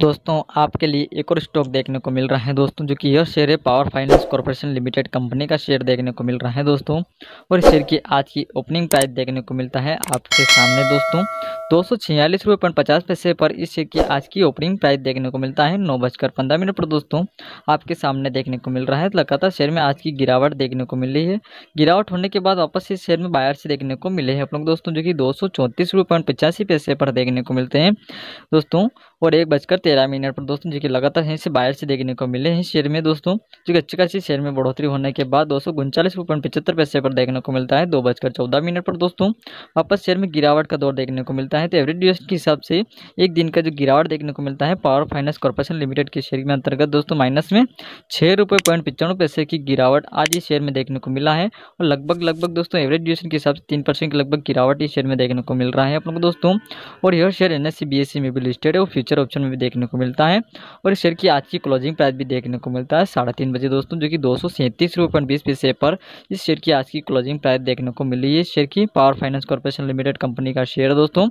दोस्तों आपके लिए एक और स्टॉक देखने को मिल रहा है दोस्तों जो कि यह शेयर है Power Finance Corporation Limited company का शेयर देखने को मिल रहा है दोस्तों और शेयर की आज की ओपनिंग प्राइस देखने को मिलता है आपके सामने दोस्तों दो सौ छियालीस रुपये पॉइंट पचास पैसे पर इस शेयर की आज की ओपनिंग प्राइस देखने को मिलता है नौ बजकर पंद्रह मिनट पर दोस्तों आपके सामने देखने को मिल रहा है लगातार शेयर में आज की गिरावट देखने को मिल रही है गिरावट होने के बाद वापस इस शेयर में बायर से देखने को मिले हैं अपने दोस्तों जो कि दो सौ चौंतीस रुपये पॉइंट पचासी पैसे पर देखने को मिलते हैं दोस्तों और एक बजकर तेरह मिनट पर दोस्तों जो कि लगातार यहीं से बाहर से देखने को मिले हैं शेयर में दोस्तों जो कि अच्छी खासी शेयर में बढ़ोतरी होने के बाद दो सौ उनचालीस पैसे पर देखने को मिलता है दो बजकर चौदह मिनट पर दोस्तों वापस शेयर में गिरावट का दौर देखने को मिलता है तो एवरेज ड्यूरेशन के हिसाब से एक दिन का जो गिरावट देखने को मिलता है पावर फाइनेंस कॉर्पोरेशन लिमिटेड के शेयर के अंतर्गत दोस्तों माइनस में छः पॉइंट पैसे की गिरावट आज इस शेयर में देखने को मिला है और लगभग लगभग दोस्तों एवरेज ड्यूरेशन के हिसाब से तीन परसेंट की लगभग गिरावट इस शेयर में देखने को मिल रहा है अपन को दोस्तों और यह शेयर एन एस में भी लिस्टेड है और फ्यूचर ऑप्शन में भी देखने देखने को मिलता है और इस शेयर की आज की क्लोजिंग प्राइस भी देखने को मिलता है साढ़े तीन बजे दोस्तों जो कि दो सौ सैंतीस रुपये पॉइंट बीस पैसे पर इस शेयर की आज की क्लोजिंग प्राइस देखने को मिली है इस शेयर की Power Finance Corporation Limited company का शेयर है दोस्तों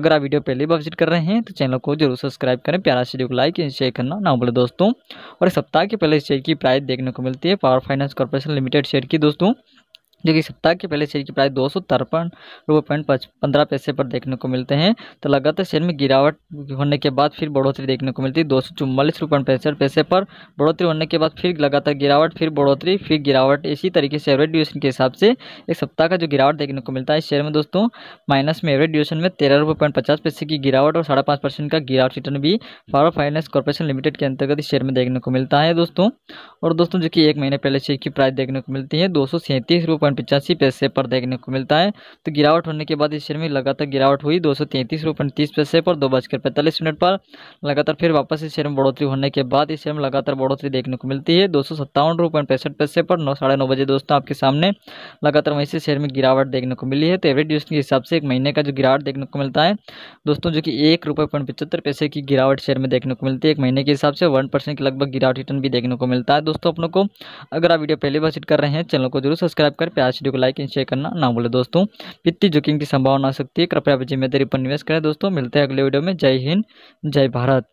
अगर आप वीडियो पहले भी विजिट कर रहे हैं तो चैनल को जरूर सब्सक्राइब करें प्यारा शेयर को लाइक एंड शेयर करना ना भूलें दोस्तों और सप्ताह के पहले शेयर की प्राइस देखने को मिलती है Power Finance Corporation Limited share की दोस्तों जो कि सप्ताह के पहले शेयर की प्राइस दो सौ तिरपन रुपये पॉइंट पंद्रह पैसे पर देखने को मिलते हैं तो लगातार शेयर में गिरावट होने के बाद फिर बढ़ोतरी देखने को मिलती है दो सौ चुम्बालीस रुपये पैंसठ पैसे पर बढ़ोतरी होने के बाद फिर लगातार गिरावट फिर बढ़ोतरी फिर गिरावट इसी तरीके से एवरेज ड्यूशन के हिसाब से एक सप्ताह का जो गिरावट देखने को मिलता है शेयर में दोस्तों माइनस में एवरेज ड्यूशन में तेरह रुपये पॉइंट पचास पैसे की गिरावट और साढ़े पाँच परसेंट का गिरावट रिटर्न भी पावर फाइनेंस कॉर्पोरेशन लिमिटेड के अंतर्गत इस शेयर में देखने को मिलता है दोस्तों और दोस्तों जो कि एक महीने पहले शेयर की प्राइस देखने को मिलती है दो सौ सैंतीस रुपये इक्यावन पचासी पैसे पर देखने को मिलता है तो गिरावट होने के बाद इस शेयर में लगातार गिरावट हुई दो सौ तैंतीस रुपये तीस पैसे पर दो बजकर पैंतालीस मिनट पर लगातार फिर वापस इस शेयर में बढ़ोतरी होने के बाद इस शेयर में लगातार बढ़ोतरी देखने को मिलती है दो सौ सत्तावन रुपये पैंसठ पैसे पर नौ साढ़े नौ बजे दोस्तों आपके सामने लगातार वहीं से शेयर में गिरावट देखने को मिली है तो एवरेज के हिसाब से एक महीने का जो गिरावट देखने को मिलता है दोस्तों जो कि एक रुपये पॉइंट पचहत्तर पैसे की गिरावट शेयर में देखने को मिलती है एक महीने के हिसाब से वन परसेंट के लगभग गिरावट रिटर्न भी देखने को मिलता है दोस्तों अपनों को अगर आप वीडियो पहली बार सीट कर रहे हैं चैनल को जरूर सब्सक्राइब कर आज वीडियो को लाइक एंड शेयर करना ना भूले दोस्तों वित्तीय जोखिम की संभावना आ सकती है कृपया जिम्मेदारी पर निवेश करें दोस्तों मिलते हैं अगले वीडियो में जय हिंद जय भारत